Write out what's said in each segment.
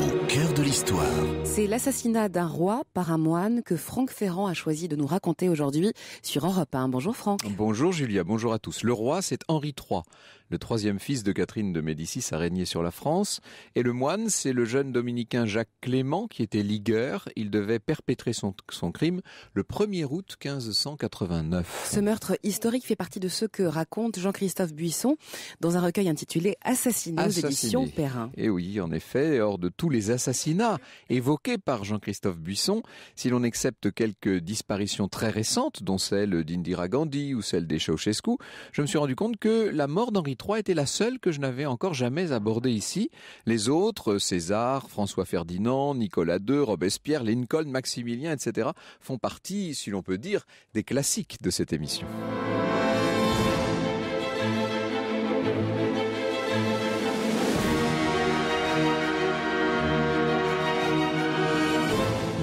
au cœur de l'histoire. C'est l'assassinat d'un roi par un moine que Franck Ferrand a choisi de nous raconter aujourd'hui sur Europe 1. Bonjour Franck. Bonjour Julia, bonjour à tous. Le roi, c'est Henri III, le troisième fils de Catherine de Médicis à régner sur la France. Et le moine, c'est le jeune dominicain Jacques Clément qui était ligueur. Il devait perpétrer son, crime le 1er août 1589. Ce meurtre historique fait partie de ce que raconte Jean-Christophe Buisson dans un recueil intitulé Assassinat aux éditions Perrin. Et eh oui, en effet, hors de tout les assassinats évoqués par Jean-Christophe Buisson, si l'on accepte quelques disparitions très récentes, dont celle d'Indira Gandhi ou celle des Ceausescu, je me suis rendu compte que la mort d'Henri III était la seule que je n'avais encore jamais abordée ici. Les autres, César, François Ferdinand, Nicolas II, Robespierre, Lincoln, Maximilien, etc., font partie, si l'on peut dire, des classiques de cette émission.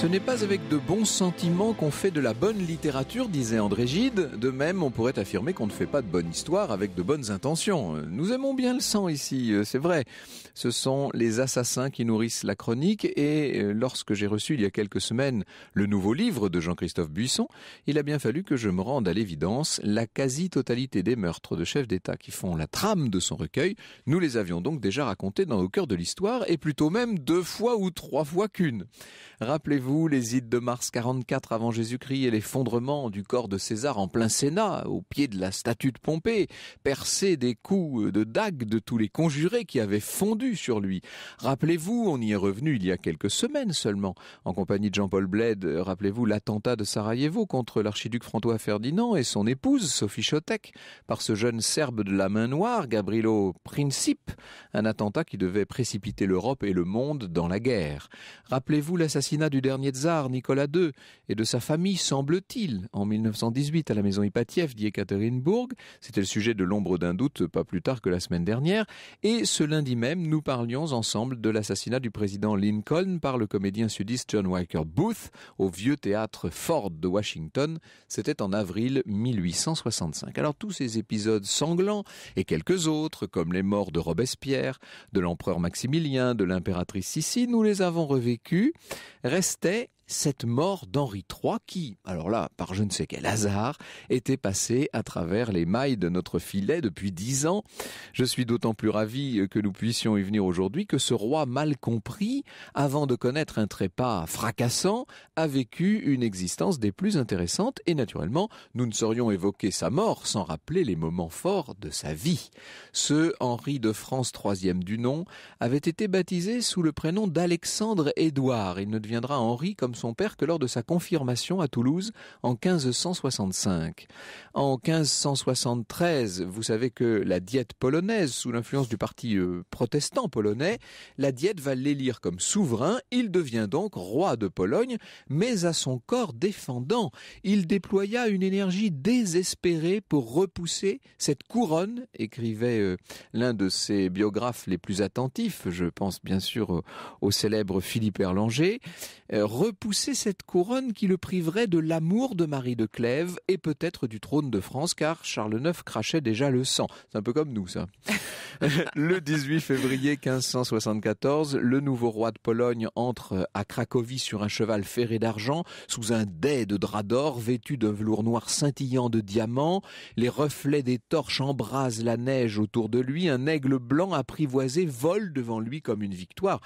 Ce n'est pas avec de bons sentiments qu'on fait de la bonne littérature, disait André Gide. De même, on pourrait affirmer qu'on ne fait pas de bonne histoire avec de bonnes intentions. Nous aimons bien le sang ici, euh, c'est vrai. Ce sont les assassins qui nourrissent la chronique et euh, lorsque j'ai reçu il y a quelques semaines le nouveau livre de Jean-Christophe Buisson, il a bien fallu que je me rende à l'évidence la quasi-totalité des meurtres de chefs d'État qui font la trame de son recueil. Nous les avions donc déjà racontés dans Au cœur de l'histoire et plutôt même deux fois ou trois fois qu'une. Rappelez-vous vous les ides de mars 44 avant Jésus-Christ et l'effondrement du corps de César en plein Sénat, au pied de la statue de Pompée, percé des coups de dague de tous les conjurés qui avaient fondu sur lui. Rappelez-vous, on y est revenu il y a quelques semaines seulement, en compagnie de Jean-Paul Bled, rappelez-vous l'attentat de Sarajevo contre l'archiduc François Ferdinand et son épouse Sophie Chotek par ce jeune Serbe de la main noire, Gabrilo Princip, un attentat qui devait précipiter l'Europe et le monde dans la guerre. Rappelez-vous l'assassinat du dernier Nietzsche, tsar Nicolas II et de sa famille, semble-t-il, en 1918 à la maison Ipatiev d'Yekaterinbourg. C'était le sujet de l'ombre d'un doute pas plus tard que la semaine dernière. Et ce lundi même, nous parlions ensemble de l'assassinat du président Lincoln par le comédien sudiste John Walker Booth au vieux théâtre Ford de Washington. C'était en avril 1865. Alors tous ces épisodes sanglants et quelques autres, comme les morts de Robespierre, de l'empereur Maximilien, de l'impératrice Sissi, nous les avons revécus. Restait usted cette mort d'Henri III qui, alors là, par je ne sais quel hasard, était passé à travers les mailles de notre filet depuis dix ans. Je suis d'autant plus ravi que nous puissions y venir aujourd'hui que ce roi mal compris, avant de connaître un trépas fracassant, a vécu une existence des plus intéressantes et naturellement, nous ne saurions évoquer sa mort sans rappeler les moments forts de sa vie. Ce Henri de France III du nom avait été baptisé sous le prénom d'Alexandre Édouard. Il ne deviendra Henri comme son père que lors de sa confirmation à Toulouse en 1565. En 1573, vous savez que la diète polonaise, sous l'influence du parti euh, protestant polonais, la diète va l'élire comme souverain. Il devient donc roi de Pologne, mais à son corps défendant. Il déploya une énergie désespérée pour repousser cette couronne, écrivait euh, l'un de ses biographes les plus attentifs, je pense bien sûr euh, au célèbre Philippe Erlanger, repousser pousser cette couronne qui le priverait de l'amour de Marie de Clèves et peut-être du trône de France, car Charles IX crachait déjà le sang. C'est un peu comme nous, ça. le 18 février 1574, le nouveau roi de Pologne entre à Cracovie sur un cheval ferré d'argent, sous un dais de drap d'or vêtu d'un velours noir scintillant de diamants. Les reflets des torches embrasent la neige autour de lui. Un aigle blanc apprivoisé vole devant lui comme une victoire.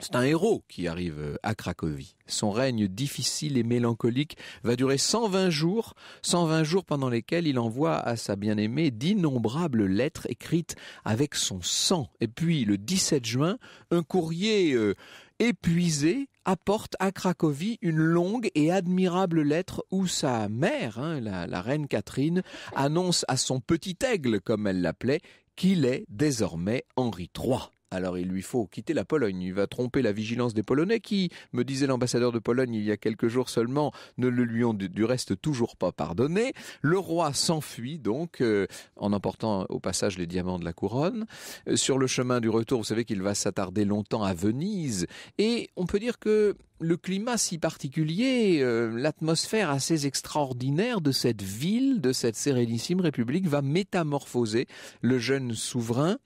C'est un héros qui arrive euh, à Cracovie. Son règne difficile et mélancolique va durer 120 jours, 120 jours pendant lesquels il envoie à sa bien-aimée d'innombrables lettres écrites avec son sang. Et puis le 17 juin, un courrier euh, épuisé apporte à Cracovie une longue et admirable lettre où sa mère, hein, la, la reine Catherine, annonce à son petit aigle, comme elle l'appelait, qu'il est désormais Henri III. Alors il lui faut quitter la Pologne. Il va tromper la vigilance des Polonais qui, me disait l'ambassadeur de Pologne il y a quelques jours seulement, ne le lui ont du reste toujours pas pardonné. Le roi s'enfuit donc euh, en emportant au passage les diamants de la couronne. Euh, sur le chemin du retour, vous savez qu'il va s'attarder longtemps à Venise et on peut dire que le climat si particulier, euh, l'atmosphère assez extraordinaire de cette ville, de cette sérénissime République, va métamorphoser le jeune souverain.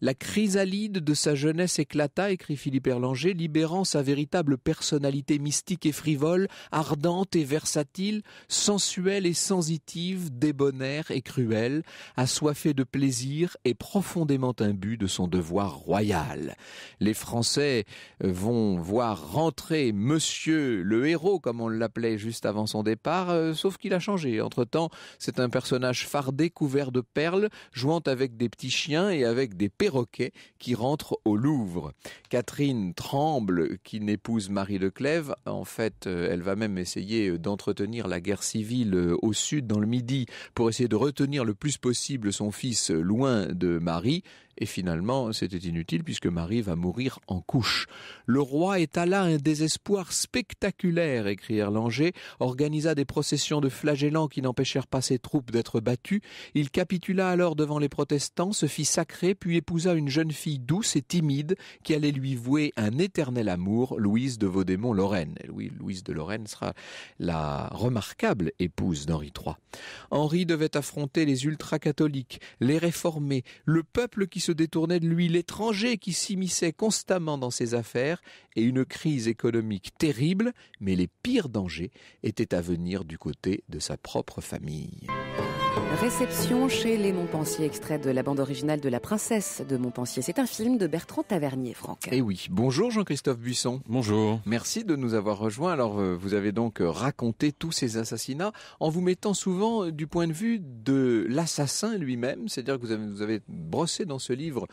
La chrysalide de sa jeunesse éclata, écrit Philippe Erlanger, libérant sa véritable personnalité mystique et frivole, ardente et versatile, sensuelle et sensitive, débonnaire et cruelle, assoiffée de plaisir et profondément imbue de son devoir royal. Les Français euh, vont voir rentrer monsieur le héros, comme on l'appelait juste avant son départ, euh, sauf qu'il a changé. Entre-temps, c'est un personnage fardé, couvert de perles, jouant avec des petits chiens et avec des perroquets qui rentrent au Louvre. Catherine tremble qu'il n'épouse Marie de Clèves. En fait, euh, elle va même essayer d'entretenir la guerre civile euh, au sud, dans le Midi, pour essayer de retenir le plus possible son fils loin de Marie. Et finalement, c'était inutile puisque Marie va mourir en couche. Le roi étala un désespoir spectaculaire, écrit Erlanger, organisa des processions de flagellants qui n'empêchèrent pas ses troupes d'être battues. Il capitula alors devant les protestants, se fit sacrer, puis épousa une jeune fille douce et timide qui allait lui vouer un éternel amour, Louise de Vaudémont-Lorraine. Louise de Lorraine sera la remarquable épouse d'Henri III. Henri devait affronter les ultra-catholiques, les réformés, le peuple qui se détournait de lui, l'étranger qui s'immisçait constamment dans ses affaires, et une crise économique terrible, mais les pires dangers étaient à venir du côté de sa propre famille. Réception chez les Montpensier, extrait de la bande originale de La Princesse de Montpensier. C'est un film de Bertrand Tavernier, Franck. Eh oui. Bonjour Jean-Christophe Buisson. Bonjour. Merci de nous avoir rejoints. Alors, euh, vous avez donc euh, raconté tous ces assassinats en vous mettant souvent euh, du point de vue de l'assassin lui-même. C'est-à-dire que vous avez, vous avez brossé dans ce livre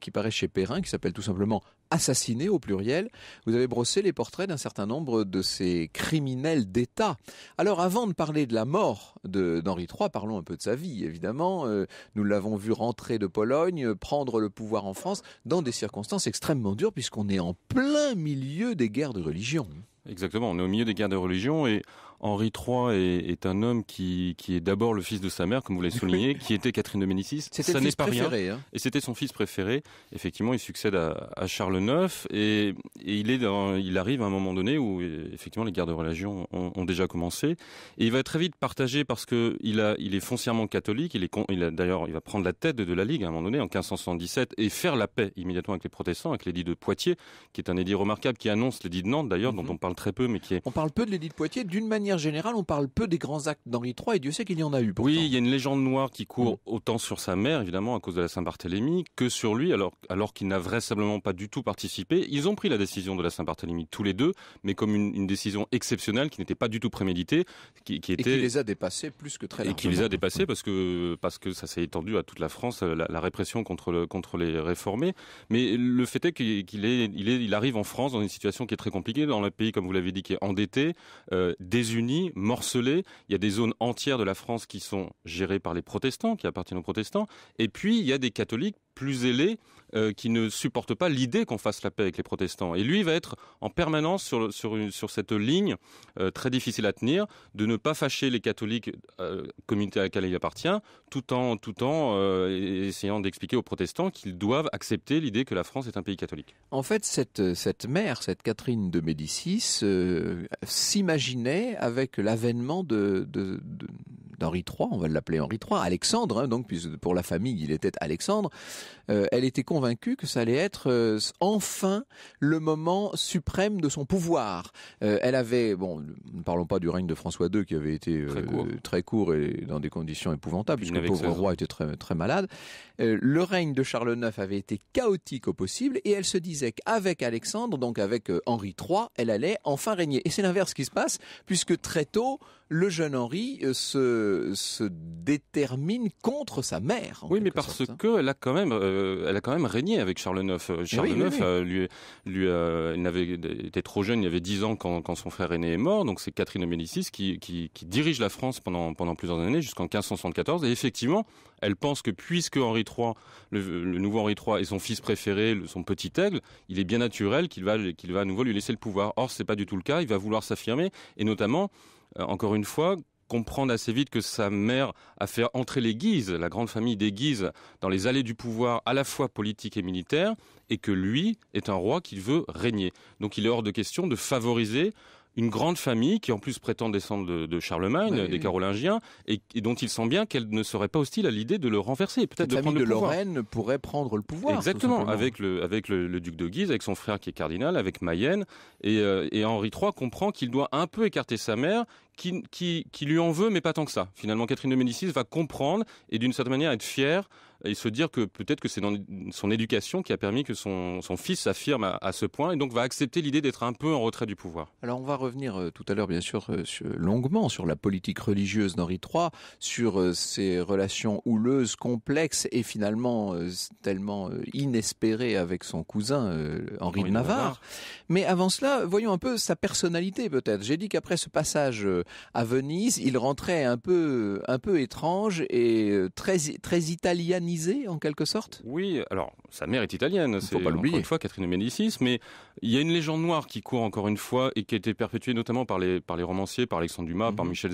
qui paraît chez Perrin, qui s'appelle tout simplement assassinés au pluriel. Vous avez brossé les portraits d'un certain nombre de ces criminels d'État. Alors avant de parler de la mort d'Henri III, parlons un peu de sa vie, évidemment. Euh, nous l'avons vu rentrer de Pologne, prendre le pouvoir en France, dans des circonstances extrêmement dures, puisqu'on est en plein milieu des guerres de religion. Exactement, on est au milieu des guerres de religion et Henri III est, un homme qui, est d'abord le fils de sa mère, comme vous l'avez souligné, qui était Catherine de Médicis. Ça n'est pas préféré, rien. Hein. Et c'était son fils préféré. Effectivement, il succède à, Charles IX et, il, est il arrive à un moment donné où effectivement les guerres de religion ont, déjà commencé. Et il va être très vite partagé parce que il, a, il est foncièrement catholique. Il est, d'ailleurs, il va prendre la tête de la Ligue à un moment donné en 1577 et faire la paix immédiatement avec les protestants, avec l'édit de Poitiers, qui est un édit remarquable qui annonce l'édit de Nantes d'ailleurs, dont mhm. on parle très peu, mais qui est. On parle peu de l'édit de Poitiers d'une manière manière générale, on parle peu des grands actes d'Henri III, et Dieu sait qu'il y en a eu. Pourtant. Oui, il y a une légende noire qui court mm. autant sur sa mère, évidemment, à cause de la Saint-Barthélemy, que sur lui, alors, alors qu'il n'a vraisemblablement pas du tout participé. Ils ont pris la décision de la Saint-Barthélemy, tous les deux, mais comme une, décision exceptionnelle qui n'était pas du tout préméditée, qui, était... Et qui les a dépassés plus que très largement. Et qui les a dépassés mm. parce que, parce que ça s'est étendu à toute la France, la, répression contre, contre les réformés. Mais le fait est qu'il est, il est, il arrive en France dans une situation qui est très compliquée, dans un pays, comme vous l'avez dit, qui est endetté, euh, morcelés. Il y a des zones entières de la France qui sont gérées par les protestants, qui appartiennent aux protestants. Et puis, il y a des catholiques plus zélés euh, qui ne supporte pas l'idée qu'on fasse la paix avec les protestants. Et lui va être en permanence sur, sur, sur cette ligne euh, très difficile à tenir de ne pas fâcher les catholiques, euh, communauté à laquelle il appartient, tout en, tout en essayant d'expliquer aux protestants qu'ils doivent accepter l'idée que la France est un pays catholique. En fait, cette, cette mère, cette Catherine de Médicis, s'imaginait avec l'avènement de, d'Henri III, on va l'appeler Henri III, Alexandre, hein, donc pour la famille il était Alexandre, euh, elle était convaincue que ça allait être euh, enfin le moment suprême de son pouvoir. Euh, elle avait, bon, ne parlons pas du règne de François II qui avait été très court. et dans des conditions épouvantables, puisque le pauvre roi était très malade. le règne de Charles IX avait été chaotique au possible, et elle se disait qu'avec Alexandre, donc avec Henri III, elle allait enfin régner. Et c'est l'inverse qui se passe, puisque très tôt, le jeune Henri euh, se, détermine contre sa mère. Oui, mais parce qu'elle hein. que elle a quand même, euh, elle a quand même régné avec Charles euh, IX. Charles IX, lui, il était trop jeune, il avait 10 ans quand, son frère aîné est mort. Donc c'est Catherine de Médicis qui, dirige la France pendant, plusieurs années jusqu'en 1574. Et effectivement, elle pense que puisque Henri III, le, nouveau Henri III est son fils préféré, son petit aigle, il est bien naturel qu'il va, qu'il va à nouveau lui laisser le pouvoir. Or, c'est pas du tout le cas. Il va vouloir s'affirmer et notamment euh, encore une fois, comprendre assez vite que sa mère a fait entrer les Guises, la grande famille des Guises, dans les allées du pouvoir à la fois politique et militaire, et que lui est un roi qui veut régner. Donc il est hors de question de favoriser une grande famille qui en plus prétend descendre de, Charlemagne, bah des Carolingiens, et, dont il sent bien qu'elle ne serait pas hostile à l'idée de le renverser, peut-être de prendre le Lorraine pourrait prendre le pouvoir. Exactement, avec le avec le, duc de Guise, avec son frère qui est cardinal, avec Mayenne, et, euh, Henri III comprend qu'il doit un peu écarter sa mère, qui lui en veut, mais pas tant que ça. Finalement, Catherine de Médicis va comprendre et d'une certaine manière être fière et se dire que peut-être que c'est dans son éducation qui a permis que son, fils s'affirme à, ce point et donc va accepter l'idée d'être un peu en retrait du pouvoir. Alors on va revenir euh, tout à l'heure bien sûr euh, longuement sur la politique religieuse d'Henri III, sur euh, ses relations houleuses, complexes et finalement tellement inespérées avec son cousin Henri, de, Navarre. Navarre. Mais avant cela, voyons un peu sa personnalité peut-être. J'ai dit qu'après ce passage à Venise, il rentrait un peu un peu étrange et très très italien en quelque sorte Oui, alors sa mère est italienne, c'est pas l'oublier. Une fois Catherine de Médicis, mais il y a une légende noire qui court encore une fois et qui a été perpétuée notamment par les par les romanciers, par Alexandre Dumas, par mhm. Michel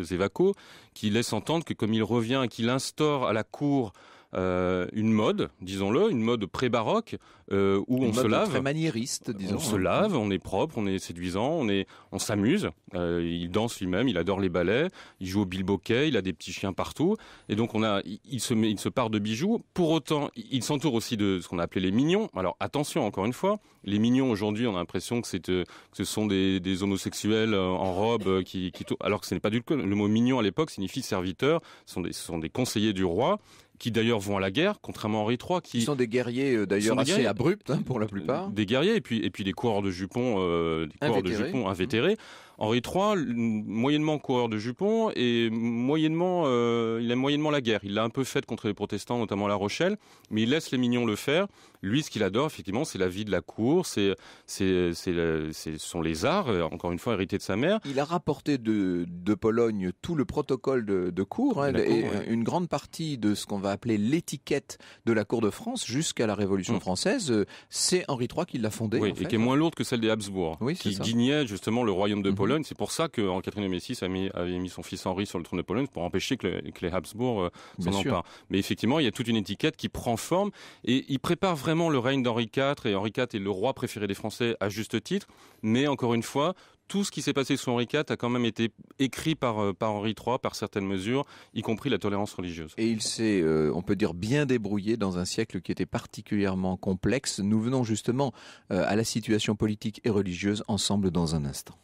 Zévaco, qui laisse entendre que comme il revient et qu'il instaure à la cour euh, une mode, disons-le, une mode pré-baroque euh, où on se lave. Très maniériste, disons. On se hein. lave, on est propre, on est séduisant, on est, on s'amuse. Euh, il danse lui-même, il adore les ballets, il joue au bilboquet, il a des petits chiens partout, et donc on a, il se met, il se part de bijoux. Pour autant, il s'entoure aussi de ce qu'on appelait les mignons. Alors attention, encore une fois, les mignons aujourd'hui, on a l'impression que c'est que ce sont des, homosexuels en robe qui, alors que ce n'est pas du tout le mot mignon à l'époque signifie serviteur. sont ce sont des conseillers du roi qui d'ailleurs vont à la guerre, contrairement à Henri III, qui sont des guerriers euh, d'ailleurs assez abrupts hein, pour la plupart. Des guerriers et puis et puis des coureurs de jupons, euh, coureurs de invétérés. Mmh. Henri III, moyennement coureur de jupons et moyennement, euh, il aime moyennement la guerre. Il l'a un peu faite contre les protestants, notamment à La Rochelle, mais il laisse les mignons le faire. Lui, ce qu'il adore, effectivement, c'est la vie de la cour, c'est, c'est, c'est, sont les arts, euh, encore une fois hérité de sa mère. Il a rapporté de, de Pologne tout le protocole de, cour, hein, et une grande partie de ce qu'on va appeler l'étiquette de la cour de France jusqu'à la Révolution mm. française. Euh, c'est Henri III qui l'a fondée. Oui, et qui est hein. moins lourde que celle des Habsbourg, qui guignait justement le royaume de Pologne mm. C'est pour ça qu'en mis, avait mis son fils Henri sur le trône de Pologne pour empêcher que, les Habsbourg euh, s'en emparent. Mais effectivement, il y a toute une étiquette qui prend forme et il prépare vraiment le règne d'Henri IV et Henri IV est le roi préféré des Français à juste titre. Mais encore une fois, tout ce qui s'est passé sous Henri IV a quand même été écrit par, euh, par Henri III, par certaines mesures, y compris la tolérance religieuse. Et il s'est, euh, on peut dire, bien débrouillé dans un siècle qui était particulièrement complexe. Nous venons justement à la situation politique et religieuse ensemble dans un instant.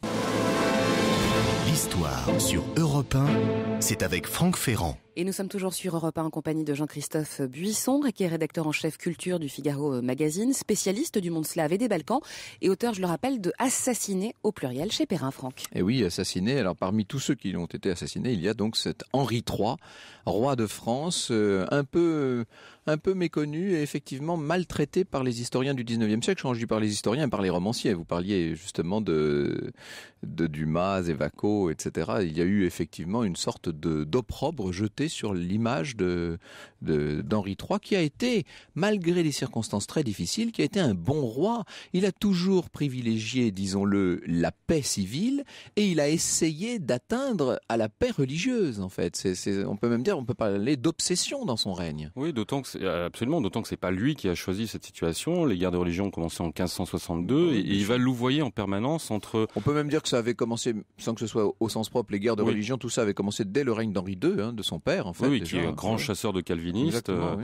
L'histoire sur Europe 1, c'est avec Franck Ferrand. Et nous sommes toujours sur Europe 1 en compagnie de Jean-Christophe Buisson, qui est rédacteur en chef culture du Figaro euh, Magazine, spécialiste du monde slave et des Balkans, et auteur, je le rappelle, de Assassiné au pluriel chez Perrin Franck. Et eh oui, assassiné. Alors parmi tous ceux qui ont été assassinés, il y a donc cet Henri III, roi de France, euh, un peu un peu méconnu et effectivement maltraité par les historiens du 19e siècle. changé par les historiens, par les romanciers. Vous parliez justement de, Dumas, Evaco, etc. Il y a eu effectivement une sorte d'opprobre jeté sur l'image de d'Henri III, qui a été, malgré les circonstances très difficiles, qui a été un bon roi. Il a toujours privilégié, disons-le, la paix civile, et il a essayé d'atteindre à la paix religieuse, en fait. on peut même dire, on peut parler d'obsession dans son règne. Oui, d'autant que euh, absolument, d'autant que c'est pas lui qui a choisi cette situation. Les guerres de religion ont commencé en 1562, et, il va louvoyer en permanence entre. On peut même dire que ça avait commencé, sans que ce soit au sens propre, les guerres de religion, tout ça avait commencé dès le règne d'Henri II, hein, de son père oui, qui est un grand chasseur de calvinistes. Euh,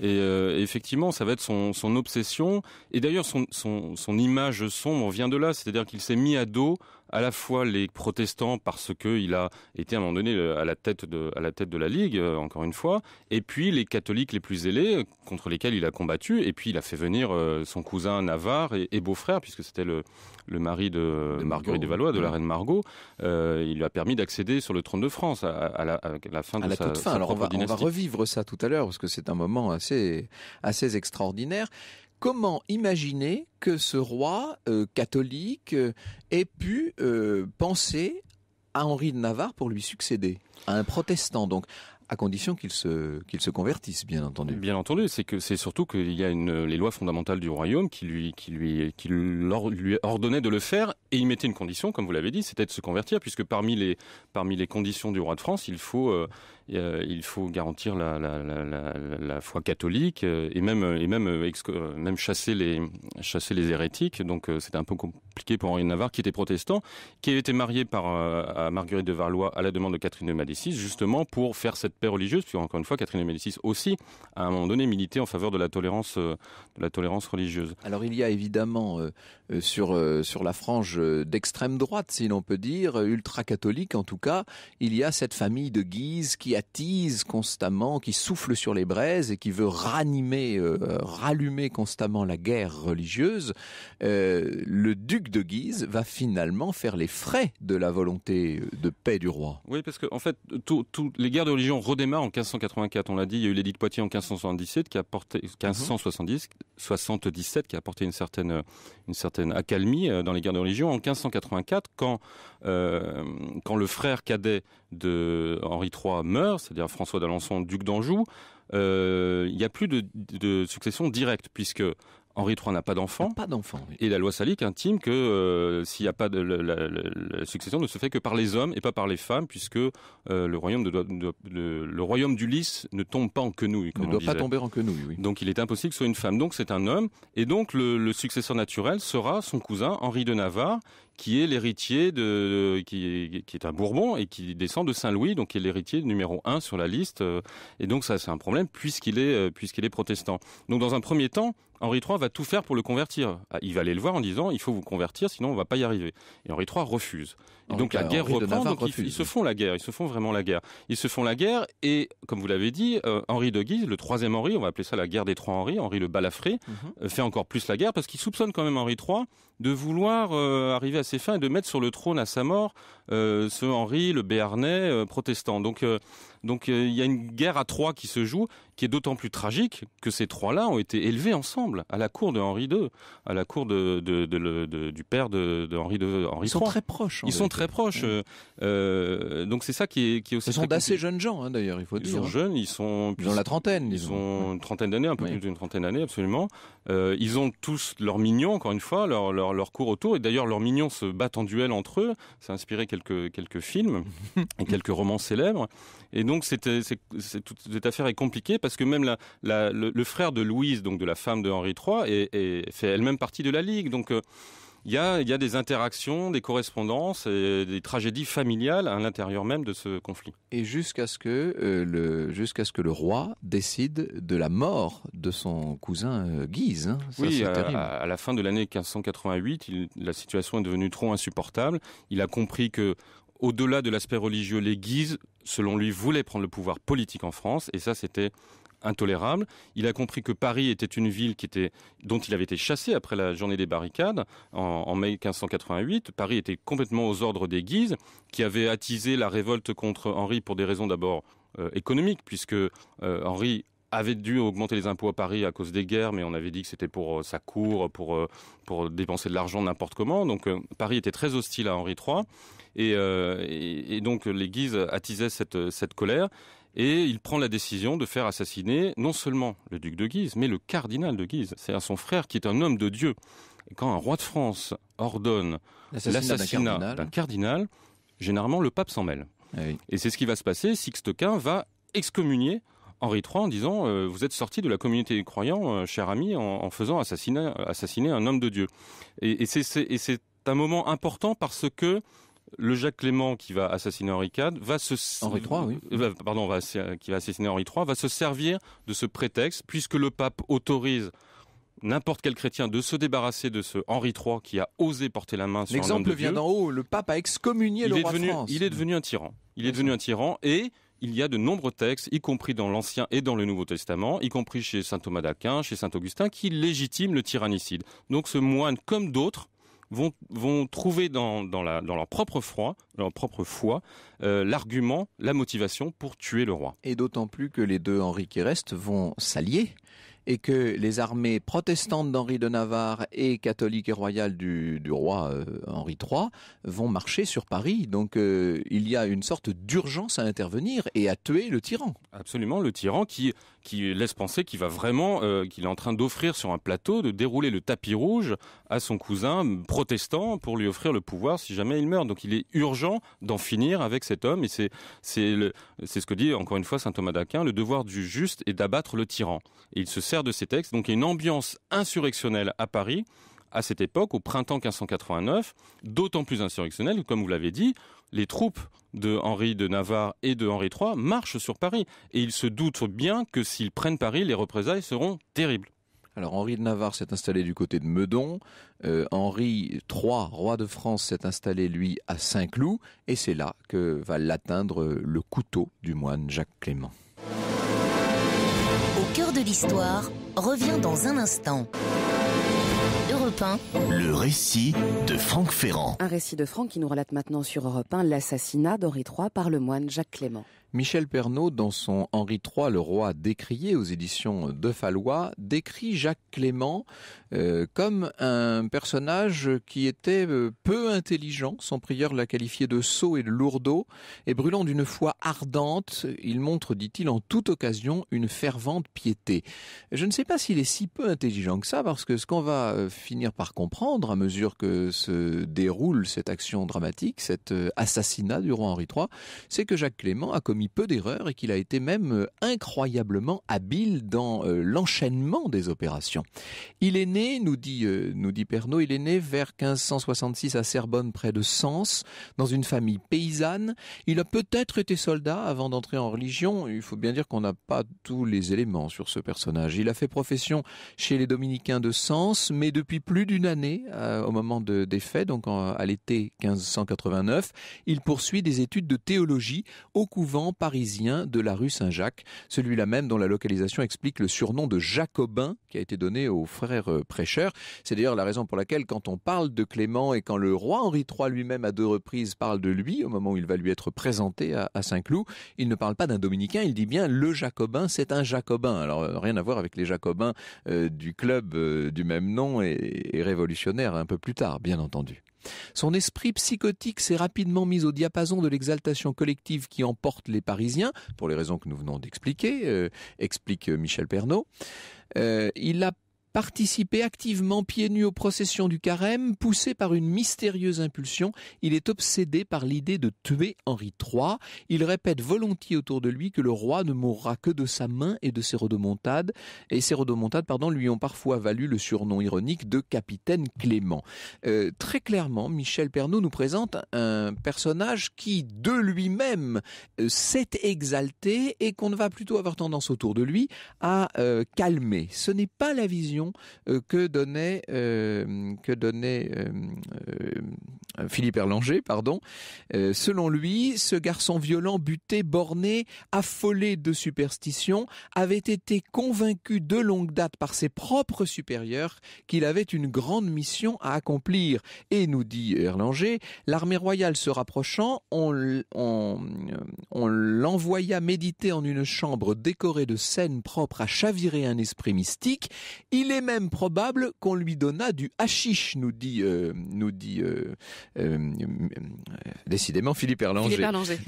et euh, effectivement, ça va être son, obsession. Et d'ailleurs, son, image sombre vient de là, c'est-à-dire qu'il s'est mis à dos à la fois les protestants parce qu'il a été à un moment donné à la tête de, à la, tête de la Ligue, euh, encore une fois, et puis les catholiques les plus zélés euh, contre lesquels il a combattu, et puis il a fait venir euh, son cousin Navarre et, beau-frère, puisque c'était le, le mari de, Marguerite des Valois, de la reine Margot, il lui a permis d'accéder sur le trône de France à, la, fin de la sa, fin. Alors on va, on va, revivre ça tout à l'heure parce que c'est un moment assez assez extraordinaire comment imaginer que ce roi euh, catholique euh, ait pu euh, penser à Henri de Navarre pour lui succéder, à un protestant donc à condition qu'il se convertisse bien entendu. Bien entendu, c'est que c'est surtout qu'il y a une les lois fondamentales du royaume qui lui qui ordonnait de le faire et il mettait une condition comme vous l'avez dit, c'était de se convertir puisque parmi les parmi les conditions du roi de France, il faut euh, il faut garantir la, la, la, la foi catholique euh, et même euh, et même même chasser les chasser les hérétiques. Donc c'est un peu compliqué pour Henri Navarre, qui était protestant, qui a été marié par euh, à Marguerite de Valois à la demande de Catherine de Médicis, justement pour faire cette paix religieuse, Puis encore une fois, Catherine de Médicis aussi, à un moment donné, militait en faveur de la tolérance, euh, de la tolérance religieuse. Alors il y a évidemment euh, sur sur la frange d'extrême droite, si l'on peut dire, ultra-catholique en tout cas, il y a cette famille de Guise qui attise constamment, qui souffle sur les braises et qui veut ranimer, rallumer constamment la guerre religieuse. le duc de Guise va finalement faire les frais de la volonté de paix du roi. Oui, parce que en fait, toutes les guerres de religion redémarrent en 1584. On l'a dit, il y a eu l'édit de Poitiers en 1577 qui a porté 1570, 77 qui apporté une certaine une certaine accalmie euh, dans les guerres de religion. En 1584, quand euh, quand le frère cadet de Henri III meurt, c'est-à-dire François d'Alençon, duc d'Anjou, euh, il n'y a plus de, succession directe puisque Henri III n'a pas d'enfant. Pas d'enfant. Et la loi salique intime que euh, s'il n'y a pas de la, succession ne se fait que par les hommes et pas par les femmes, puisque euh, le royaume de, d'Ulysse ne tombe pas en quenouille. Comme ne doit pas tomber en quenouille. Oui. Donc il est impossible que ce soit une femme. Donc c'est un homme. Et donc le successeur naturel sera son cousin Henri de Navarre, qui est l'héritier de, qui est, un Bourbon et qui descend de Saint-Louis, donc qui est l'héritier numéro un sur la liste. Euh, et donc ça, c'est un problème puisqu'il est, euh, puisqu'il est protestant. Donc dans un premier temps, Henri III va tout faire pour le convertir. Ah, il va aller le voir en disant il faut vous convertir, sinon on va pas y arriver. Et Henri III refuse. Et donc la guerre reprend. ils, se font la guerre. Ils se font vraiment la guerre. Ils se font la guerre. Et comme vous l'avez dit, euh, Henri de Guise, le troisième Henri, on va appeler ça la guerre des trois Henri, Henri le Balafré, mhm. fait encore plus la guerre parce qu'il soupçonne quand même Henri III de vouloir arriver à c'est fins de mettre sur le trône à sa mort euh, ce Henri le Béarnais euh, protestant. Donc, euh, donc il y a une guerre à trois qui se joue qui est d'autant plus tragique que ces trois-là ont été élevés ensemble à la cour de Henri II, à la cour de, du père de, Henri II. Ils sont très proches. Ils sont très proches. Euh, euh, donc c'est ça qui est, aussi. Ils sont d'assez jeunes gens hein, d'ailleurs, il faut dire. Ils sont hein. jeunes, ils sont. Ils ont la trentaine. Ils ont une trentaine d'années, un peu plus d'une trentaine d'années, absolument. Euh, ils ont tous leur mignon, encore une fois, leur cours autour. Et d'ailleurs, leurs mignons se battent en duel entre eux. Ça a inspiré quelques quelques films et quelques romans célèbres. Et donc c'était cette affaire est compliquée parce que même le, frère de Louise, donc de la femme de Henri III, fait elle-même partie de la Ligue. Donc euh, il y, a, il des interactions, des correspondances et des tragédies familiales à l'intérieur même de ce conflit. Et jusqu'à ce que euh, le jusqu'à ce que le roi décide de la mort de son cousin euh, Guise. Hein. Ça, oui, à, la fin de l'année 1588, la situation est devenue trop insupportable. Il a compris que au-delà de l'aspect religieux, les Guises, selon lui, voulaient prendre le pouvoir politique en France, et ça, c'était intolérable. Il a compris que Paris était une ville qui était, dont il avait été chassé après la journée des barricades en, mai 1588. Paris était complètement aux ordres des Guises, qui avaient attisé la révolte contre Henri pour des raisons d'abord euh, économiques, puisque euh, Henri avait dû augmenter les impôts à Paris à cause des guerres, mais on avait dit que c'était pour euh, sa cour, pour, pour dépenser de l'argent n'importe comment. Donc Paris était très hostile à Henri III. Et, donc les Guises attisaient cette, cette colère et il prend la décision de faire assassiner non seulement le duc de Guise, mais le cardinal de Guise, c'est-à-dire son frère qui est un homme de Dieu. quand un roi de France ordonne l'assassinat d'un cardinal, généralement le pape s'en mêle. Eh et c'est ce qui va se passer, Sixte Quint va excommunier Henri III en disant euh, vous êtes sorti de la communauté des croyants, euh, cher ami, en, faisant assassiner, assassiner, un homme de Dieu. et c'est un moment important parce que le Jacques Clément qui va assassiner Henri IV va se III, va, qui va assassiner Henri III va se servir de ce prétexte puisque le pape autorise n'importe quel chrétien de se débarrasser de ce Henri III qui a osé porter la main sur L'exemple vient d'en haut, le pape a excommunié le roi de France. Il est devenu un tyran. Il est devenu un tyran et il y a de nombreux textes, y compris dans l'Ancien et dans le Nouveau Testament, y compris chez saint Thomas d'Aquin, chez saint Augustin, qui légitiment le tyrannicide. Donc ce moine, comme d'autres, vont, trouver dans, leur propre foi, leur propre foi, l'argument, la motivation pour tuer le roi. Et d'autant plus que les deux Henri qui restent vont s'allier et que les armées protestantes d'Henri de Navarre et catholiques et royales du, roi euh, Henri III vont marcher sur Paris. Donc euh, il y a une sorte d'urgence à intervenir et à tuer le tyran. Absolument, le tyran qui qui laisse penser qu'il va vraiment, euh, qu'il est en train d'offrir sur un plateau, de dérouler le tapis rouge à son cousin protestant pour lui offrir le pouvoir si jamais il meurt. Donc il est urgent d'en finir avec cet homme et c'est c'est ce que dit encore une fois saint Thomas d'Aquin, le devoir du juste est d'abattre le tyran. Et il se sert de ces textes. Donc il y a une ambiance insurrectionnelle à Paris à cette époque, au printemps 1589, d'autant plus insurrectionnelle comme vous l'avez dit, les troupes de Henri de Navarre et de Henri III marchent sur Paris. Et ils se doutent bien que s'ils prennent Paris, les représailles seront terribles. Alors Henri de Navarre s'est installé du côté de Meudon, euh, Henri III, roi de France, s'est installé lui à Saint-Cloud, et c'est là que va l'atteindre le couteau du moine Jacques Clément. Au cœur de l'histoire, revient dans un instant. Le récit de Franck Ferrand. Un récit de Franck qui nous relate maintenant sur Europe 1 l'assassinat d'Henri III par le moine Jacques Clément. Michel Pernaud, dans son Henri III, le roi décrié aux éditions de Fallois, décrit Jacques Clément euh, comme un personnage qui était euh, peu intelligent, son prieur l'a qualifié de sot et de lourdeau, et brûlant d'une foi ardente, il montre, dit-il, en toute occasion une fervente piété. Je ne sais pas s'il est si peu intelligent que ça, parce que ce qu'on va euh, finir par comprendre à mesure que se déroule cette action dramatique, cet assassinat du roi Henri III, c'est que Jacques Clément a commis peu d'erreurs et qu'il a été même euh, incroyablement habile dans euh, l'enchaînement des opérations. Il est né, nous dit, euh, nous dit Pernod, il est né vers 1566 à Serbonne, près de Sens, dans une famille paysanne. Il a peut-être été soldat avant d'entrer en religion. Il faut bien dire qu'on n'a pas tous les éléments sur ce personnage. Il a fait profession chez les dominicains de Sens, mais depuis plus d'une année, au moment des faits, donc à l'été 1589, il poursuit des études de théologie au couvent parisien de la rue Saint-Jacques, celui-là même dont la localisation explique le surnom de Jacobin qui a été donné aux frères euh, prêcheurs. C'est d'ailleurs la raison pour laquelle quand on parle de Clément et quand le roi Henri III lui-même à deux reprises parle de lui au moment où il va lui être présenté à, Saint-Cloud, il ne parle pas d'un dominicain, il dit bien le Jacobin, c'est un Jacobin. Alors euh, rien à voir avec les Jacobins euh, du club du même nom et révolutionnaire un peu plus tard, bien entendu. Son esprit psychotique s'est rapidement mis au diapason de l'exaltation collective qui emporte les Parisiens, pour les raisons que nous venons d'expliquer, euh, explique Michel Pernaud. Euh, il a participer activement pieds nus aux processions du carême, poussé par une mystérieuse impulsion, il est obsédé par l'idée de tuer Henri III. Il répète volontiers autour de lui que le roi ne mourra que de sa main et de ses rodomontades, et ses rodomontades, pardon, lui ont parfois valu le surnom ironique de capitaine Clément. Euh, très clairement, Michel Pernaud nous présente un personnage qui, de lui-même, euh, s'est exalté et qu'on va plutôt avoir tendance autour de lui à euh, calmer. Ce n'est pas la vision euh, que donnait, euh, que donnait euh, Philippe Erlanger. Pardon. selon lui, ce garçon violent, buté, borné, affolé de superstition, avait été convaincu de longue date par ses propres supérieurs qu'il avait une grande mission à accomplir. Et nous dit Erlanger, l'armée royale se rapprochant, on, l'envoya méditer en une chambre décorée de scènes propres à chavirer un esprit mystique. Il même probable qu'on lui donna du hashish, nous dit, euh, nous dit euh, euh, décidément Philippe Erlanger.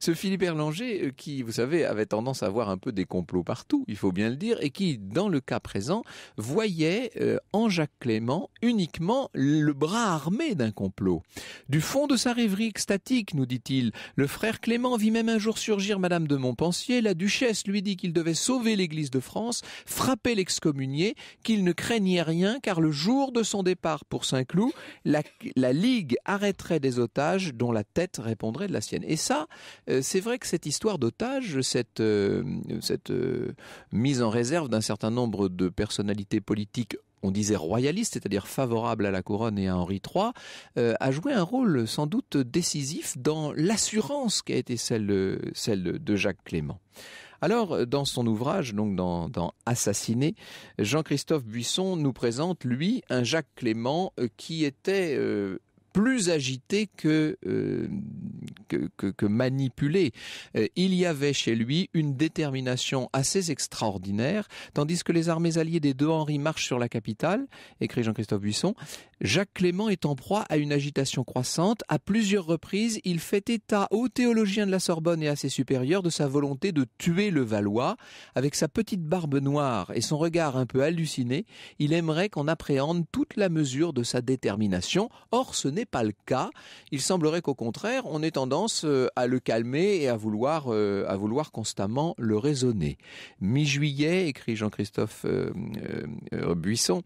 Ce Philippe Erlanger qui, vous savez, avait tendance à voir un peu des complots partout, il faut bien le dire, et qui, dans le cas présent, voyait en Jacques Clément uniquement le bras armé d'un complot. Du fond de sa rêverie extatique, nous dit-il, le frère Clément vit même un jour surgir Madame de Montpensier, la duchesse lui dit qu'il devait sauver l'Église de France, frapper l'excommunié, qu'il ne craignait rien car le jour de son départ pour Saint-Cloud, la, Ligue arrêterait des otages dont la tête répondrait de la sienne. Et ça, euh, c'est vrai que cette histoire d'otages, cette, euh, euh, mise en réserve d'un certain nombre de personnalités politiques on disait royalistes, c'est-à-dire favorables à la couronne et à Henri III, a joué un rôle sans doute décisif dans l'assurance qui a été celle de Jacques Clément. Alors, dans son ouvrage, donc dans, dans Assassiné, Jean-Christophe Buisson nous présente, lui, un Jacques Clément euh, qui était euh, plus agité que, euh, que, manipulé. Euh, il y avait chez lui une détermination assez extraordinaire, tandis que les armées alliées des deux Henri marchent sur la capitale, écrit Jean-Christophe Buisson, Jacques Clément est en proie à une agitation croissante. À plusieurs reprises, il fait état aux théologiens de la Sorbonne et à ses supérieurs de sa volonté de tuer le Valois. Avec sa petite barbe noire et son regard un peu halluciné, il aimerait qu'on appréhende toute la mesure de sa détermination. Or, ce n'est pas le cas. Il semblerait qu'au contraire, on ait tendance euh, à le calmer et à vouloir, euh, à vouloir constamment le raisonner. Mi-juillet, écrit Jean-Christophe euh, Buisson,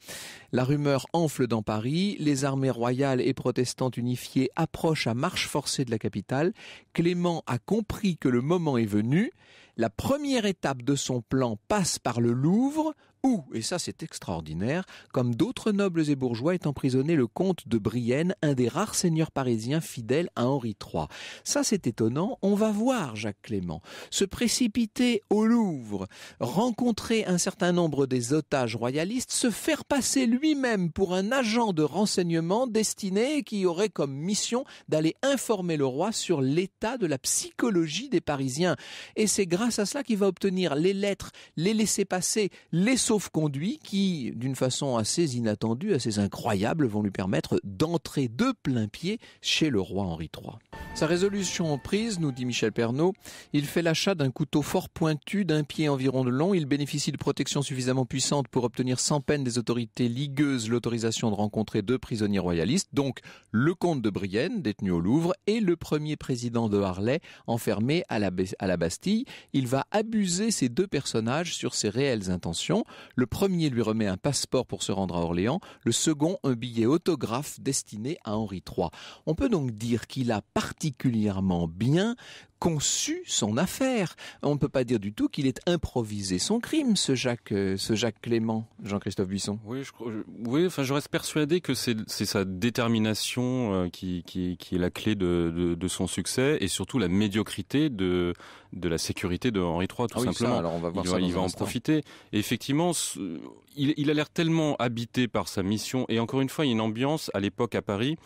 la rumeur enfle dans Paris, les armées royales et protestantes unifiées approchent à marche forcée de la capitale. Clément a compris que le moment est venu. La première étape de son plan passe par le Louvre où, et ça c'est extraordinaire, comme d'autres nobles et bourgeois, est emprisonné le comte de Brienne, un des rares seigneurs parisiens fidèles à Henri III. Ça c'est étonnant, on va voir Jacques Clément se précipiter au Louvre, rencontrer un certain nombre des otages royalistes, se faire passer lui-même pour un agent de renseignement destiné qui aurait comme mission d'aller informer le roi sur l'état de la psychologie des Parisiens. Et c'est grâce à cela qu'il va obtenir les lettres, les laisser passer les sauf-conduits qui, d'une façon assez inattendue, assez incroyable, vont lui permettre d'entrer de plein pied chez le roi Henri III. Sa résolution en prise, nous dit Michel Pernaud, il fait l'achat d'un couteau fort pointu d'un pied environ de long, il bénéficie de protections suffisamment puissantes pour obtenir sans peine des autorités ligueuses l'autorisation de rencontrer deux prisonniers royalistes, donc le comte de Brienne, détenu au Louvre, et le premier président de Harley, enfermé à la Bastille. Il va abuser ces deux personnages sur ses réelles intentions. Le premier lui remet un passeport pour se rendre à Orléans, le second un billet autographe destiné à Henri III. On peut donc dire qu'il a particulièrement bien conçu son affaire. On ne peut pas dire du tout qu'il ait improvisé son crime, ce Jacques, euh, ce Jacques Clément, Jean-Christophe Buisson. Oui, je, oui, enfin, je reste persuadé que c'est sa détermination euh, qui, est la clé de, son succès et surtout la médiocrité de, la sécurité de Henri III, tout simplement. va il, va en profiter. effectivement, il, il a l'air tellement habité par sa mission et encore une fois, il y a une ambiance à l'époque à Paris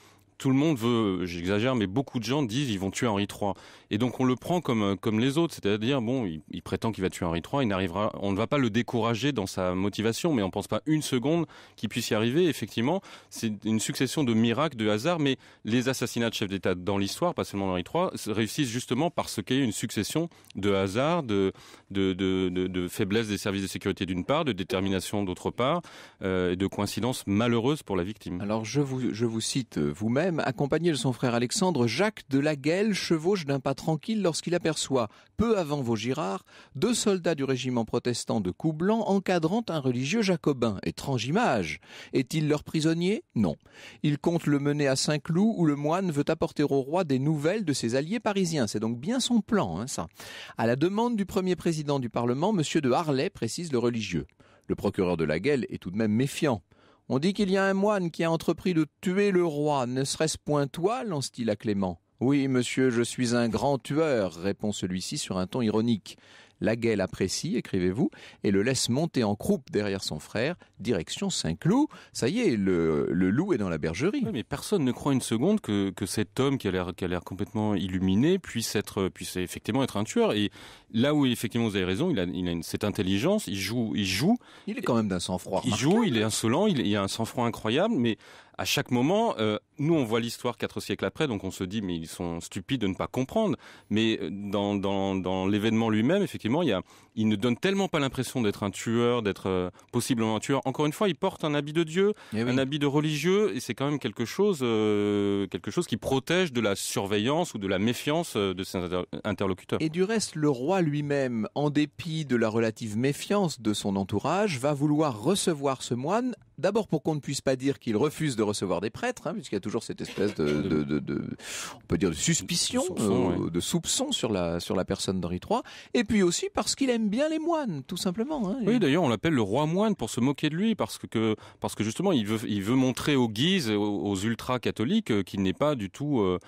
tout le monde veut, j'exagère, mais beaucoup de gens disent ils vont tuer Henri III. Et donc on le prend comme euh, comme les autres, c'est-à-dire bon, il, prétend qu'il va tuer Henri III, il n'arrivera, on ne va pas le décourager dans sa motivation, mais on ne pense pas une seconde qu'il puisse y arriver. Effectivement, c'est une succession de miracles, de hasards, mais les assassinats de chefs d'État dans l'histoire, pas seulement Henri III, réussissent justement parce qu'il y a une succession de hasards, de de de, faiblesses des services de sécurité d'une part, de détermination d'autre part, euh, et de coïncidences malheureuses pour la victime. Alors je vous je vous cite euh, vous-même accompagné de son frère Alexandre, Jacques de Laguelle chevauche d'un pas tranquille lorsqu'il aperçoit, peu avant Vaugirard, deux soldats du régiment protestant de Coublanc encadrant un religieux jacobin. Étrange image. Est-il leur prisonnier Non. Il compte le mener à Saint-Cloud où le moine veut apporter au roi des nouvelles de ses alliés parisiens. C'est donc bien son plan, hein, ça. À la demande du premier président du Parlement, monsieur de Harlay précise le religieux. Le procureur de la est tout de même méfiant. On dit qu'il y a un moine qui a entrepris de tuer le roi. Ne serait-ce point toi lance-t-il à Clément. Oui, monsieur, je suis un grand tueur, répond celui-ci sur un ton ironique. La guêle apprécie, écrivez-vous, et le laisse monter en croupe derrière son frère, direction Saint-Cloud. Ça y est, le, loup est dans la bergerie. mais personne ne croit une seconde que, cet homme qui a l'air a l'air complètement illuminé puisse être puisse effectivement être un tueur. Et là où effectivement vous avez raison, il a, cette intelligence, il joue, il joue. Il est quand même d'un sang-froid. Il joue, il est insolent, il, a un sang-froid incroyable, mais à chaque moment, euh, nous, on voit l'histoire quatre siècles après, donc on se dit, mais ils sont stupides de ne pas comprendre. Mais euh, dans, l'événement lui-même, effectivement, il, ne donne tellement pas l'impression d'être un tueur, d'être euh, possiblement un tueur. Encore une fois, il porte un habit de Dieu, eh un habit de religieux, et c'est quand même quelque chose, euh, quelque chose qui protège de la surveillance ou de la méfiance de ses interlocuteurs. Et du reste, le roi lui-même, en dépit de la relative méfiance de son entourage, va vouloir recevoir ce moine, d'abord pour qu'on ne puisse pas dire qu'il refuse de recevoir des prêtres, hein, puisqu'il y a toujours toujours cette espèce de, on peut dire de suspicion, de soupçon euh, sur la sur la personne d'Henri III. Et puis aussi parce qu'il aime bien les moines, tout simplement. Hein. Oui, d'ailleurs, on l'appelle le roi moine pour se moquer de lui, parce que parce que justement, il veut il veut montrer aux Guises, aux, ultra catholiques, euh, qu'il n'est pas du tout euh,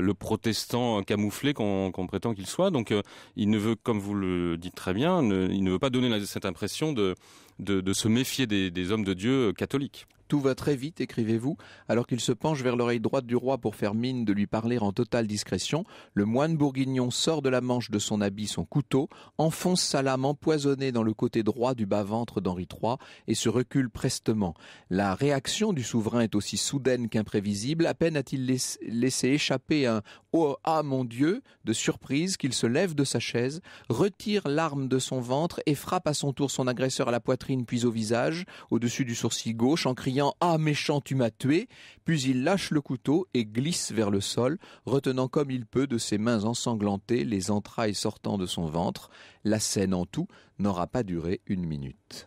le protestant camouflé qu'on prétend qu'il soit. Donc, il ne veut, comme vous le dites très bien, il ne veut pas donner cette impression de de, se méfier des, des hommes de Dieu catholiques. Tout va très vite, écrivez-vous, alors qu'il se penche vers l'oreille droite du roi pour faire mine de lui parler en totale discrétion, le moine bourguignon sort de la manche de son habit son couteau, enfonce sa lame empoisonnée dans le côté droit du bas-ventre d'Henri III et se recule prestement. La réaction du souverain est aussi soudaine qu'imprévisible, à peine a-t-il laissé échapper un oh, ah mon Dieu, de surprise, qu'il se lève de sa chaise, retire l'arme de son ventre et frappe à son tour son agresseur à la poitrine puis au visage, au-dessus du sourcil gauche, en criant Ah méchant, tu m'as tué Puis il lâche le couteau et glisse vers le sol, retenant comme il peut de ses mains ensanglantées les entrailles sortant de son ventre. La scène en tout n'aura pas duré une minute.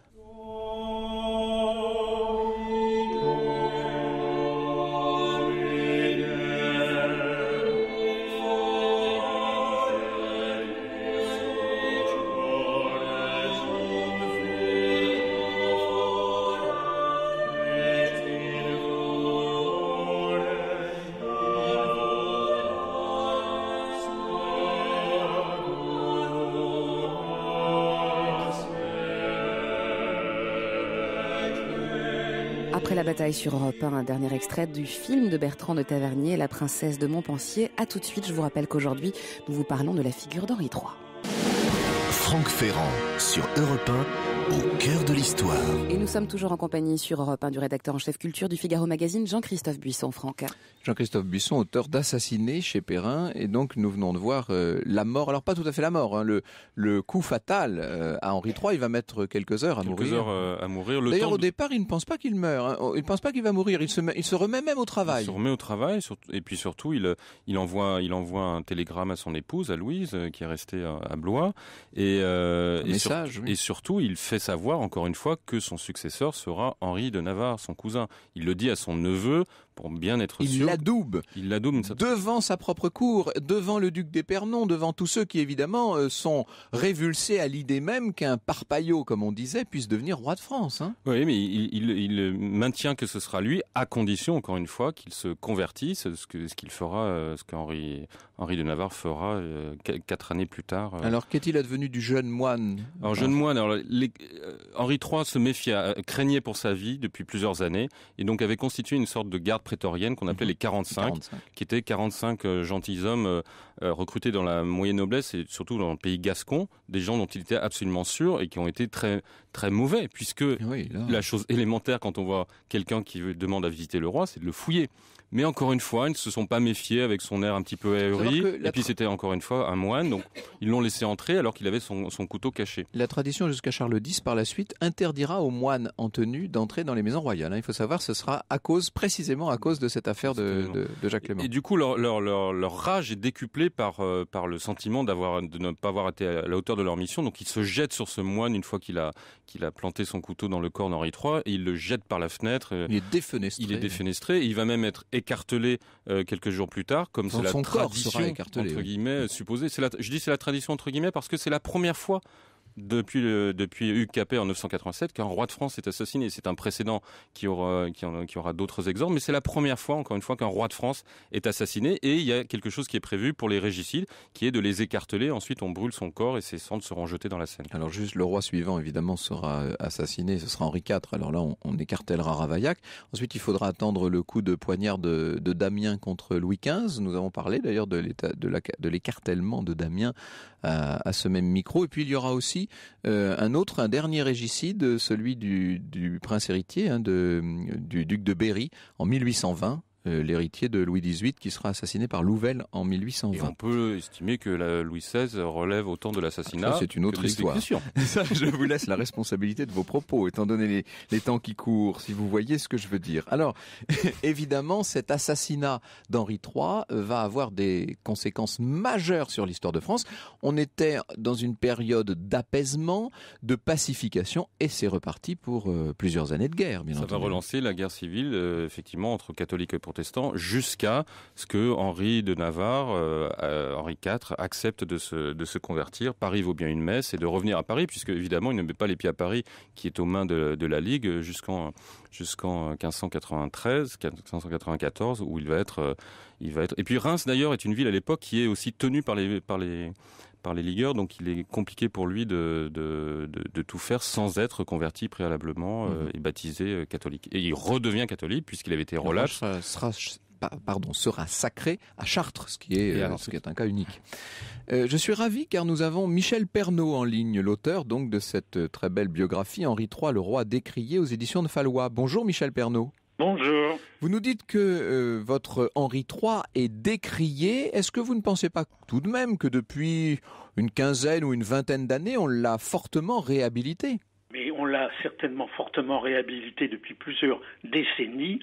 la bataille sur Europe 1, un dernier extrait du film de Bertrand de Tavernier, La princesse de Montpensier. À tout de suite, je vous rappelle qu'aujourd'hui, nous vous parlons de la figure d'Henri III. Franck Ferrand sur Europe 1. Au cœur de l'histoire. Et nous sommes toujours en compagnie sur Europe 1 du rédacteur en chef culture du Figaro Magazine, Jean-Christophe Buisson, Franck. Jean-Christophe Buisson, auteur d'Assassiné chez Perrin. Et donc, nous venons de voir euh, la mort. Alors, pas tout à fait la mort, hein. le, le coup fatal euh, à Henri III. Il va mettre quelques heures à quelques mourir. Heures, euh, à mourir. D'ailleurs, au départ, il ne pense pas qu'il meurt. Hein. Il ne pense pas qu'il va mourir. Il se, il se remet même au travail. Il se remet au travail. Et puis surtout, il, il, envoie, il envoie un télégramme à son épouse, à Louise, qui est restée à, Blois. Et, et surtout, il fait savoir, encore une fois, que son successeur sera Henri de Navarre, son cousin. Il le dit à son neveu pour bien être sûr. Il l'adoube. Il Devant sa propre cour, devant le duc d'Epernon, devant tous ceux qui évidemment euh, sont révulsés à l'idée même qu'un parpaillot, comme on disait, puisse devenir roi de France. Hein. oui, mais il, maintient que ce sera lui, à condition, encore une fois, qu'il se convertisse, ce qu'il ce fera, euh, ce qu'Henri de Navarre fera euh, quatre années plus tard. Alors qu'est-il advenu du jeune moine Alors jeune moine, alors, Henri III se méfia, craignait pour sa vie depuis plusieurs années, et donc avait constitué une sorte de garde prétorienne qu'on appelait mhm. les 45, qui étaient 45 euh, gentilshommes euh, euh, recrutés dans la moyenne noblesse et surtout dans le pays gascon, des gens dont il était absolument sûr et qui ont été très très mauvais, puisque ah la chose élémentaire quand on voit quelqu'un qui demande à visiter le roi, c'est de le fouiller. Mais encore une fois, ils ne se sont pas méfiés avec son air un petit peu ahuri. Et puis c'était encore une fois un moine, donc ils l'ont laissé entrer alors qu'il avait son, son, couteau caché. La tradition jusqu'à Charles X, par la suite, interdira aux moines en tenue d'entrer dans les maisons royales. Hein. Il faut savoir, ce sera à cause, précisément à cause de cette affaire de, de, Jacques Clément. Et, du coup, leur, leur, leur, rage est décuplée par, euh, par le sentiment d'avoir de ne pas avoir été à la hauteur de leur mission. Donc ils se jettent sur ce moine une fois qu'il a qu'il a planté son couteau dans le corps d'Henri III il le jette par la fenêtre. Euh, il est défenestré. Il est défenestré. il va même être écartelé euh, quelques jours plus tard, comme c'est la tradition entre guillemets euh, supposée. C'est je dis c'est la tradition entre guillemets parce que c'est la première fois depuis, le, depuis UKP en 987 qu'un roi de France est assassiné. C'est un précédent qui aura, qui, aura d'autres exemples, mais c'est la première fois, encore une fois, qu'un roi de France est assassiné. Et il y a quelque chose qui est prévu pour les régicides, qui est de les écarteler. Ensuite, on brûle son corps et ses cendres seront jetées dans la Seine. Alors juste, le roi suivant, évidemment, sera euh, assassiné. Ce sera Henri IV. Alors là, on, écartellera Ravaillac. Ensuite, il faudra attendre le coup de poignard de, de Damien contre Louis XV. Nous avons parlé d'ailleurs de l'écartèlement de, de, de Damien euh, à ce même micro. Et puis, il y aura aussi euh, un autre, un dernier régicide, celui du, prince héritier hein, du duc de Berry en 1820 euh, l'héritier de Louis XVIII qui sera assassiné par Louvel en 1820. Et on peut estimer que Louis XVI relève autant de l'assassinat. C'est une autre histoire. je vous laisse la responsabilité de vos propos, étant donné les, temps qui courent, si vous voyez ce que je veux dire. Alors, évidemment, cet assassinat d'Henri III euh, va avoir des conséquences majeures sur l'histoire de France. On était dans une période d'apaisement, de pacification, et c'est reparti pour euh, plusieurs années de guerre, bien Ça va relancer la guerre civile, effectivement, entre catholiques et protestants jusqu'à ce que Henri de Navarre, euh, euh, Henri IV, accepte de se, convertir. Paris vaut bien une messe et de revenir à Paris, puisque évidemment il ne met pas les pieds à Paris, qui est aux mains de, la Ligue jusqu'en jusqu'en 1593, 1594, où il va être, euh, il va être. Et puis Reims d'ailleurs est une ville à l'époque qui est aussi tenue par les par les par les ligueurs, donc il est compliqué pour lui de, tout faire sans être converti préalablement euh, mhm. et baptisé euh, catholique. Et il redevient catholique puisqu'il avait été relâche. Sera, pardon, sera sacré à Chartres, ce qui est, euh, ce qui est un cas unique. je suis ravi car nous avons Michel Pernaud en ligne, l'auteur donc de cette très belle biographie Henri III, le roi décrié aux éditions de Fallois. Bonjour Michel Pernaud. Bonjour. Vous nous dites que euh, votre Henri III est décrié. Est-ce que vous ne pensez pas tout de même que depuis une quinzaine ou une vingtaine d'années, on l'a fortement réhabilité Mais on l'a certainement fortement réhabilité depuis plusieurs décennies.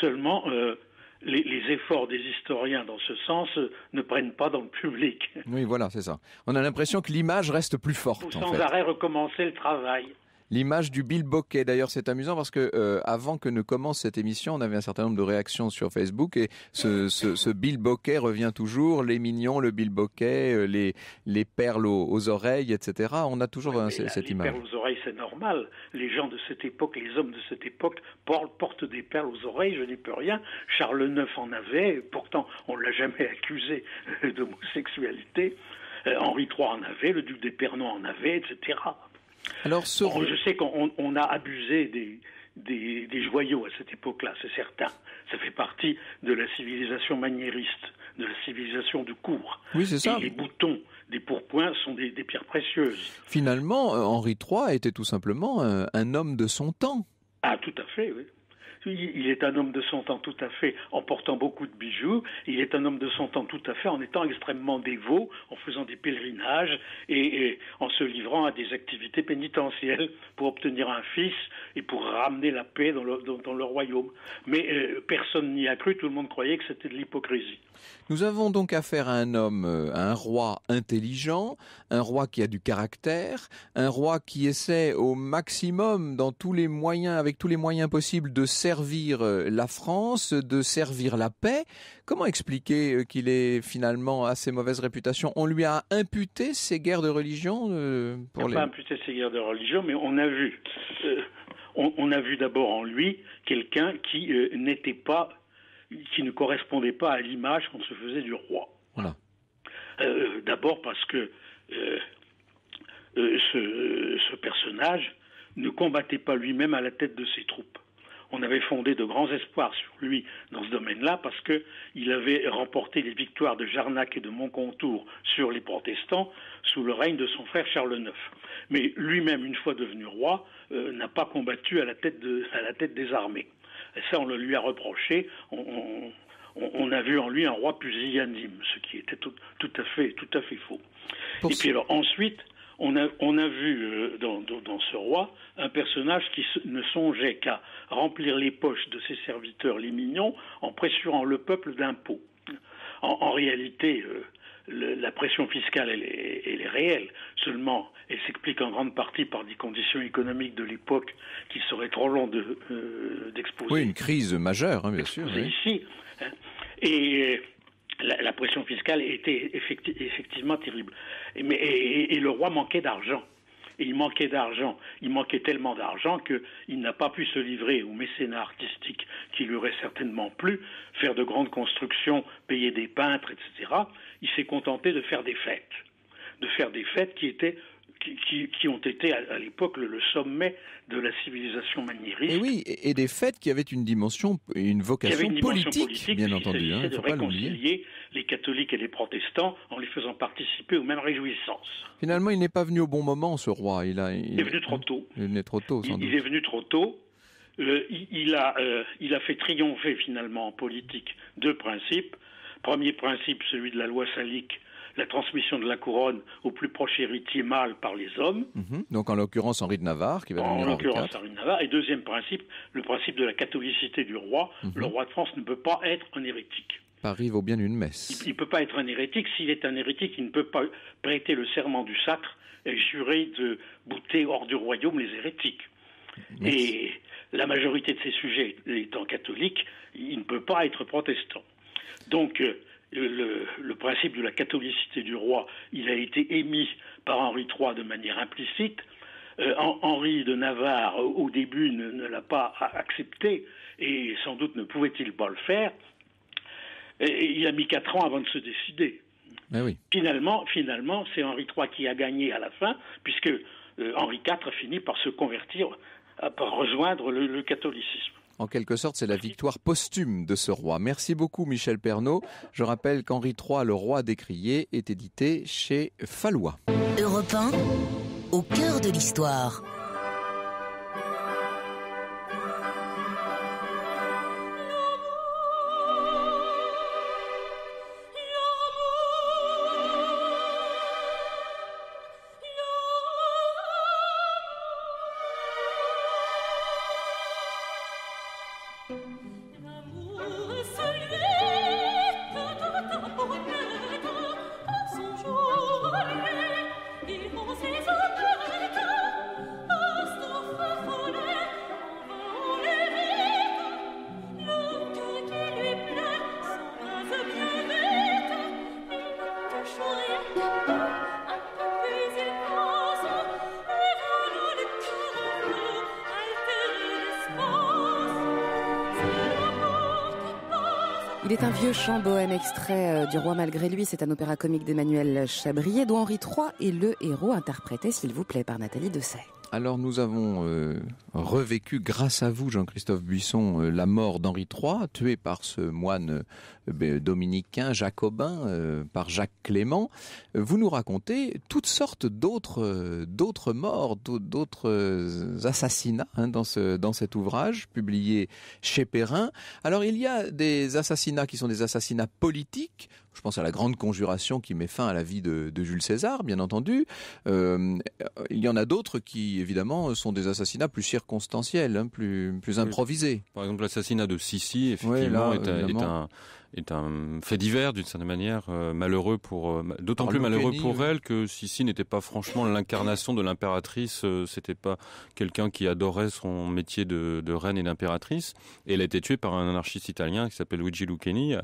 Seulement, euh, les, efforts des historiens dans ce sens euh, ne prennent pas dans le public. Oui, voilà, c'est ça. On a l'impression que l'image reste plus forte. Il faut sans arrêt recommencer le travail l'image du Bill Bokeh. D'ailleurs, c'est amusant parce que euh, avant que ne commence cette émission, on avait un certain nombre de réactions sur Facebook et ce, Bill revient toujours. Les mignons, le Bill euh, les, les perles aux, oreilles, etc. On a toujours hein, cette image. Les perles aux oreilles, c'est normal. Les gens de cette époque, les hommes de cette époque portent des perles aux oreilles. Je n'y peux rien. Charles IX en avait. pourtant, on ne l'a jamais accusé d'homosexualité. Euh, Henri III en avait, le duc d'Épernon en avait, etc. Alors, je sais qu'on a abusé des, joyaux à cette époque-là, c'est certain. Ça fait partie de la civilisation maniériste, de la civilisation du cours. Oui, c'est ça. Et les boutons des pourpoints sont des, pierres précieuses. Finalement, euh, Henri III était tout simplement un, euh, un homme de son temps. Ah, tout à fait, oui il est un homme de son temps tout à fait en portant beaucoup de bijoux, il est un homme de son temps tout à fait en étant extrêmement dévot, en faisant des pèlerinages et, en se livrant à des activités pénitentielles pour obtenir un fils et pour ramener la paix dans le, royaume. Mais euh, personne n'y a cru, tout le monde croyait que c'était de l'hypocrisie. Nous avons donc affaire à un homme, euh, un roi intelligent, un roi qui a du caractère, un roi qui essaie au maximum, dans tous les moyens, avec tous les moyens possibles, de servir servir euh, la France, de servir la paix. Comment expliquer euh, qu'il ait finalement assez mauvaise réputation On lui a imputé ses guerres de religion euh, on n'a pas imputé ses guerres de religion, mais on a vu. on, a vu d'abord en lui quelqu'un qui n'était pas, qui ne correspondait pas à l'image qu'on se faisait du roi. Voilà. d'abord parce que ce personnage ne combattait pas lui-même à la tête de ses troupes on avait fondé de grands espoirs sur lui dans ce domaine-là parce que il avait remporté les victoires de Jarnac et de Montcontour sur les protestants sous le règne de son frère Charles IX. Mais lui-même, une fois devenu roi, euh, n'a pas combattu à la, tête des armées. Et ça, on le lui a reproché. On, a vu en lui un roi pusillanime, ce qui était tout, à, fait, tout à fait faux. et puis alors ensuite, on a, vu euh, dans, ce roi un personnage qui ne songeait qu'à remplir les poches de ses serviteurs les mignons en pressurant le peuple d'impôts. En, réalité, euh, la pression fiscale, elle est, réelle. Seulement, elle s'explique en grande partie par des conditions économiques de l'époque qui seraient trop longues euh, d'exposer. De, oui, une crise majeure, hein, bien sûr. Oui. ici. Hein. Et la, pression fiscale était effectivement terrible. Et, le roi manquait d'argent. il manquait d'argent. Il manquait tellement d'argent qu'il n'a pas pu se livrer au mécénat artistique qui lui aurait certainement plu, faire de grandes constructions, payer des peintres, etc. Il s'est contenté de faire des fêtes. De faire des fêtes qui étaient qui, ont été à, l'époque le, sommet de la civilisation maniériste. Et oui, et, des fêtes qui avaient une dimension, une vocation une politique, bien entendu. Hein, de faut réconcilier les catholiques et les protestants en les faisant participer aux mêmes réjouissances. Finalement, il n'est pas venu au bon moment, ce roi. Il, a, est venu trop tôt. Il est venu trop tôt, sans il, doute. il est venu trop tôt. Euh, il, a, euh, il a fait triompher finalement en politique deux principes. Premier principe, celui de la loi salique la transmission de la couronne au plus proche héritier mâle par les hommes. Mhm. Donc en l'occurrence Henri de Navarre qui va en devenir En l'occurrence Henri de Navarre. Et deuxième principe, le principe de la catholicité du roi. Mhm. Le roi de France ne peut pas être un hérétique. Paris vaut bien une messe. Il ne peut pas être un hérétique. S'il est un hérétique, il ne peut pas prêter le serment du sacre et jurer de bouter hors du royaume les hérétiques. Et la majorité de ses sujets étant catholiques, il ne peut pas être protestant. Donc, euh, le, principe de la catholicité du roi, il a été émis par Henri III de manière implicite. Euh, Henri de Navarre, euh, au début, ne, l'a pas accepté et sans doute ne pouvait-il pas le faire. il a mis quatre ans avant de se décider. Eh finalement, finalement, c'est Henri III qui a gagné à la fin, puisque euh, Henri IV finit par se convertir, par rejoindre le catholicisme. En quelque sorte, c'est la victoire posthume de ce roi. Merci beaucoup, Michel Pernaud. Je rappelle qu'Henri III, le roi décrié, est édité chez Fallois. Europe au cœur de l'histoire. Le chant bohème euh, du Roi malgré lui, c'est un opéra comique d'Emmanuel Chabrier dont Henri III est le héros interprété, s'il vous plaît, par Nathalie Dessay. Alors nous avons euh, revécu, grâce à vous, Jean-Christophe Buisson, euh, la mort d'Henri III, tué par ce moine euh, ben, dominicain, jacobin, par Jacques Clément. Vous nous racontez toutes sortes d'autres morts, d'autres assassinats hein, dans, dans cet ouvrage publié chez Perrin. Alors il y a des assassinats qui sont des assassinats politiques. Je pense à la grande conjuration qui met fin à la vie de, Jules César, bien entendu. Euh, il y en a d'autres qui, évidemment, sont des assassinats plus circonstanciels, hein, plus, improvisés. Par exemple, l'assassinat de Sissi, effectivement, est, un, est un fait divers d'une certaine manière euh, malheureux pour euh, d'autant ah, plus malheureux pour elle que Sissi n'était pas franchement l'incarnation de l'impératrice euh, c'était pas quelqu'un qui adorait son métier de, reine et d'impératrice elle a été tuée par un anarchiste italien qui s'appelle Luigi Lucchini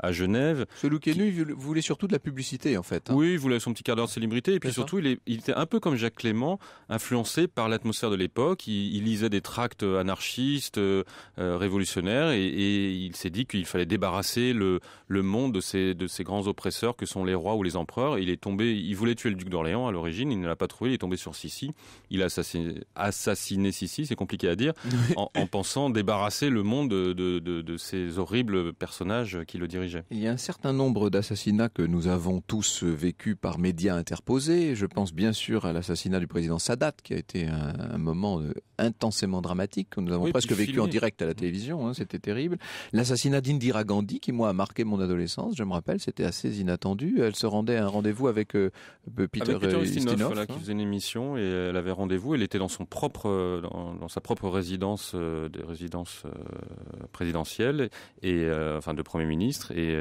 à, Genève ce Lucchini voulait surtout de la publicité en fait hein. oui il voulait son petit quart d'heure de célébrité et puis surtout il, est, était un peu comme Jacques Clément influencé par l'atmosphère de l'époque il, lisait des tracts anarchistes révolutionnaires et, et il s'est dit qu'il fallait débarrasser le, monde de ces, de ces grands oppresseurs que sont les rois ou les empereurs. Il est tombé, il voulait tuer le duc d'Orléans à l'origine, il ne l'a pas trouvé, il est tombé sur Sissi. Il a assassiné, assassiné Sissi, c'est compliqué à dire, en, pensant débarrasser le monde de, de, de, ces horribles personnages qui le dirigeaient. Il y a un certain nombre d'assassinats que nous avons tous vécus par médias interposés. Je pense bien sûr à l'assassinat du président Sadat, qui a été un, moment euh, intensément dramatique que nous avons presque vécu en direct à la télévision. Hein, c'était terrible. L'assassinat d'Indira Gandhi, qui moi a marqué mon adolescence, je me rappelle, c'était assez inattendu. Elle se rendait à un rendez-vous avec euh, euh, Peter, avec euh, hein. qui faisait une émission et elle avait rendez-vous. Elle était dans son propre, dans, sa propre résidence, présidentielle et enfin de premier ministre. Et,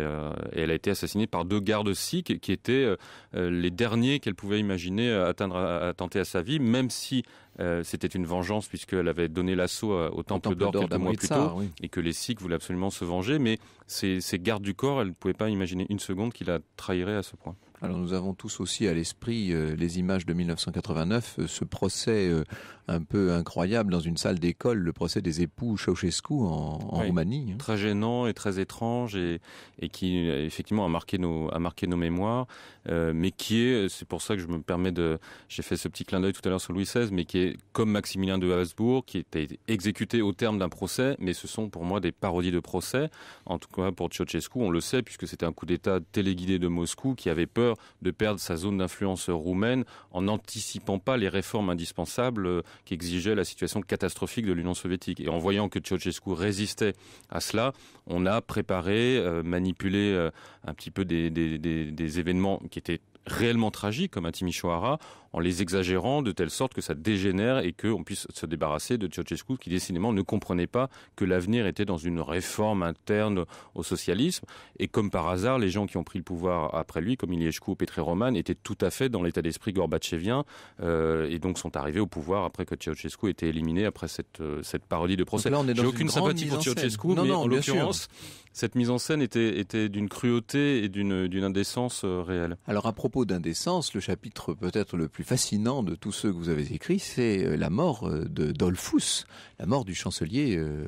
elle a été assassinée par deux gardes sic qui étaient les derniers qu'elle pouvait imaginer atteindre, tenter à sa vie, même si euh, c'était une vengeance puisqu'elle avait donné l'assaut euh, au Temple, d'Or quelques mois plus tôt et que les Sikhs voulaient absolument se venger. Mais ces, gardes du corps, elles ne pouvaient pas imaginer une seconde qu'il la trahirait à ce point. Alors nous avons tous aussi à l'esprit euh, les images de 1989, euh, ce procès euh, un peu incroyable dans une salle d'école, le procès des époux Ceausescu en, Roumanie. Hein. Très gênant et très étrange et, et qui effectivement a marqué nos, a marqué nos mémoires, mais qui est, c'est pour ça que je me permets de, j'ai fait ce petit clin d'œil tout à l'heure sur Louis XVI, mais qui est comme Maximilien de Habsbourg, qui était exécuté au terme d'un procès, mais ce sont pour moi des parodies de procès. En tout cas pour Ceausescu, on le sait puisque c'était un coup d'État téléguidé de Moscou qui avait peur de perdre sa zone d'influence roumaine en n'anticipant pas les réformes indispensables euh, qu'exigeait la situation catastrophique de l'Union soviétique. Et en voyant que Ceausescu résistait à cela, on a préparé, euh, manipulé euh, un petit peu des, des événements qui étaient réellement tragiques, comme à Timisoara, en les exagérant de telle sorte que ça dégénère et qu'on puisse se débarrasser de Ceausescu qui décidément ne comprenait pas que l'avenir était dans une réforme interne au socialisme. Et comme par hasard, les gens qui ont pris le pouvoir après lui, comme Iliescu ou petré Roman, étaient tout à fait dans l'état d'esprit Gorbatchevien euh, et donc sont arrivés au pouvoir après que Ceausescu été éliminé après cette, euh, cette parodie de procès. J'ai aucune sympathie pour Ceausescu, mais en l'occurrence, cette mise en scène était, était d'une cruauté et d'une indécence euh, réelle. Alors à propos d'indécence, le chapitre peut-être le plus fascinant de tous ceux que vous avez écrits, c'est euh, la mort euh, de Dollfuss, la mort du chancelier euh,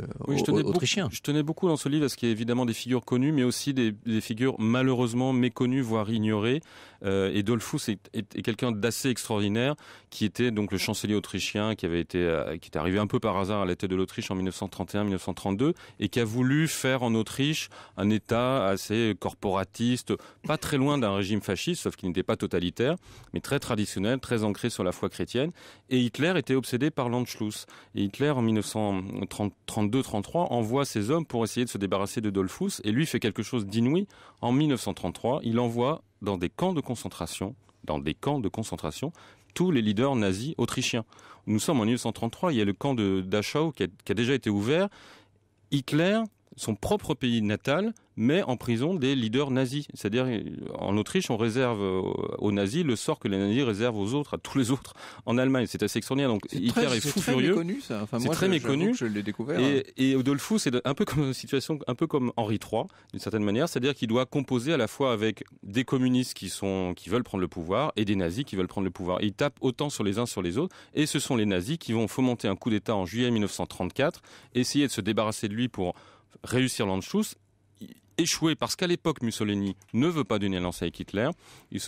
autrichien. je tenais beaucoup dans ce livre à ce qu'il y ait évidemment des figures connues, mais aussi des figures malheureusement méconnues, voire ignorées. Euh, et Dollfuss est, quelqu'un d'assez extraordinaire, qui était donc le chancelier autrichien, qui avait était euh, arrivé un peu par hasard à l'été de l'Autriche en 1931-1932, et qui a voulu faire en Autriche un État assez corporatiste, pas très loin d'un régime fasciste, sauf qu'il n'était pas totalitaire, mais très traditionnel, très ancré sur la foi chrétienne. Et Hitler était obsédé par l'Anschluss. Et Hitler, en 1932-33, envoie ses hommes pour essayer de se débarrasser de Dollfuss, et lui fait quelque chose d'inouï en 1933, il envoie dans des camps de concentration, dans des camps de concentration, tous les leaders nazis autrichiens. Nous sommes en 1933, il y a le camp de Dachau qui qui a déjà été ouvert. Hitler, son propre pays natal, met en prison des leaders nazis. C'est-à-dire, en Autriche, on réserve aux nazis le sort que les nazis réservent aux autres, à tous les autres. En Allemagne, c'est assez extraordinaire. Donc, Hitler est, fou furieux. C'est très méconnu, ça. Enfin, moi, je, l'ai découvert. Et, Odolfou, hein. c'est un peu comme une situation, un peu comme Henri III, d'une certaine manière. C'est-à-dire qu'il doit composer à la fois avec des communistes qui sont, qui veulent prendre le pouvoir et des nazis qui veulent prendre le pouvoir. Et il tape autant sur les uns sur les autres. Et ce sont les nazis qui vont fomenter un coup d'État en juillet 1934, essayer de se débarrasser de lui pour réussir l'Anschluss échoué parce qu'à l'époque, Mussolini ne veut pas donner lance avec Hitler.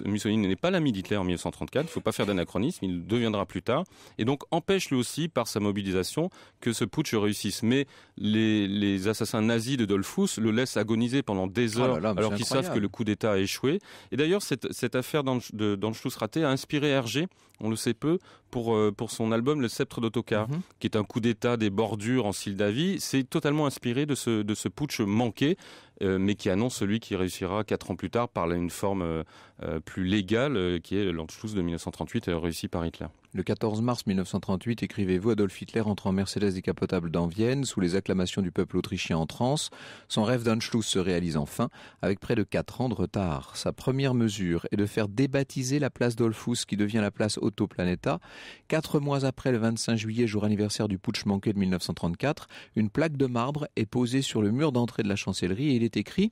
Mussolini n'est pas l'ami d'Hitler en 1934, il ne faut pas faire d'anachronisme, il deviendra plus tard, et donc empêche lui aussi, par sa mobilisation, que ce putsch réussisse. Mais les, assassins nazis de Dollfuss le laissent agoniser pendant des ah heures, alors qu'ils savent que le coup d'État a échoué. Et d'ailleurs, cette, cette affaire d'Anschluss-Raté a inspiré Hergé, on le sait peu, pour, euh, pour son album Le Sceptre d'Autocar, mhm. qui est un coup d'État des bordures en Sildavie. C'est totalement inspiré de ce, de ce putsch manqué. Euh, mais qui annonce celui qui réussira quatre ans plus tard par une forme euh, euh, plus légale qui est l'Anschluss de 1938 réussi par Hitler. Le 14 mars 1938, écrivez-vous, Adolf Hitler entre en Mercedes décapotable dans Vienne, sous les acclamations du peuple autrichien en transe. Son rêve d'Anschluss se réalise enfin, avec près de 4 ans de retard. Sa première mesure est de faire débaptiser la place Dollfuss, qui devient la place Autoplaneta. Planeta. Quatre mois après, le 25 juillet, jour anniversaire du putsch manqué de 1934, une plaque de marbre est posée sur le mur d'entrée de la chancellerie et il est écrit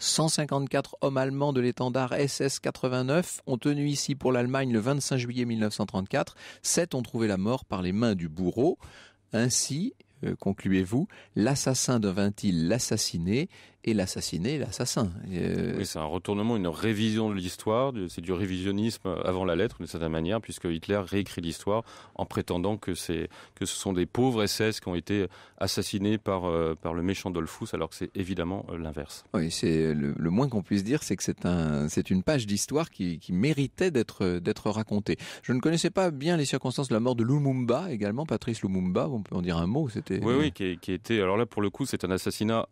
154 hommes allemands de l'étendard SS-89 ont tenu ici pour l'Allemagne le 25 juillet 1934. Sept ont trouvé la mort par les mains du bourreau. Ainsi, euh, concluez-vous, l'assassin devint-il l'assassiné et l'assassiné, l'assassin. Euh, c'est un retournement, une révision de l'histoire, c'est du révisionnisme avant la lettre d'une certaine manière, puisque Hitler réécrit l'histoire en prétendant que, c'est, que ce sont des pauvres SS qui ont été assassinés par, euh, par le méchant Dollfuss, alors que c'est évidemment euh, l'inverse. Oui, c'est le, moins qu'on puisse dire, c'est que c'est, un, c'est une page d'histoire qui, qui méritait d'être, d'être racontée. Je ne connaissais pas bien les circonstances de la mort de Lumumba, également Patrice Lumumba, on peut en dire un mot. C'était... Oui, oui, qui, qui était, alors là pour le coup c'est un assassinat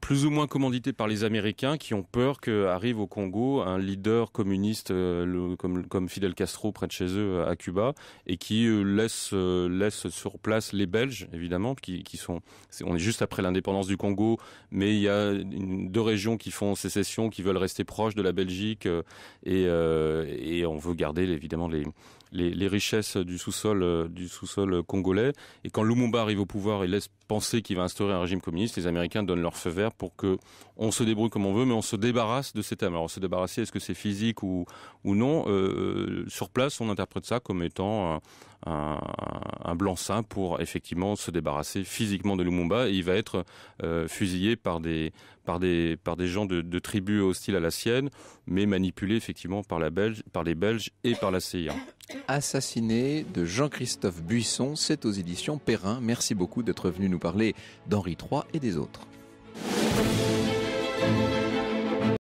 plus ou moins commandité par les Américains qui ont peur qu'arrive au Congo un leader communiste euh, comme, Fidel Castro près de chez eux à Cuba et qui euh, laisse, euh, laisse sur place les Belges, évidemment, qui, qui sont... on est juste après l'indépendance du Congo, mais il y a deux régions qui font sécession, qui veulent rester proches de la Belgique et, et on veut garder évidemment les, les, richesses du sous-sol euh, du sous-sol congolais. Et quand Lumumba arrive au pouvoir, et laisse penser qu'il va instaurer un régime communiste. Les Américains donnent leur feu vert pour que on se débrouille comme on veut, mais on se débarrasse de ces thèmes. Alors, se débarrasser, est-ce que c'est physique ou ou non euh, euh, Sur place, on interprète ça comme étant un, blanc-seing pour effectivement se débarrasser physiquement de Lumumba. Et il va être euh, fusillé par des par des par des gens de, tribus hostiles à la sienne, mais manipulé effectivement par la Belge, par les Belges et par la CIA. Assassiné de Jean-Christophe Buisson, c'est aux éditions Perrin. Merci beaucoup d'être venu nous parler d'Henri III et des autres.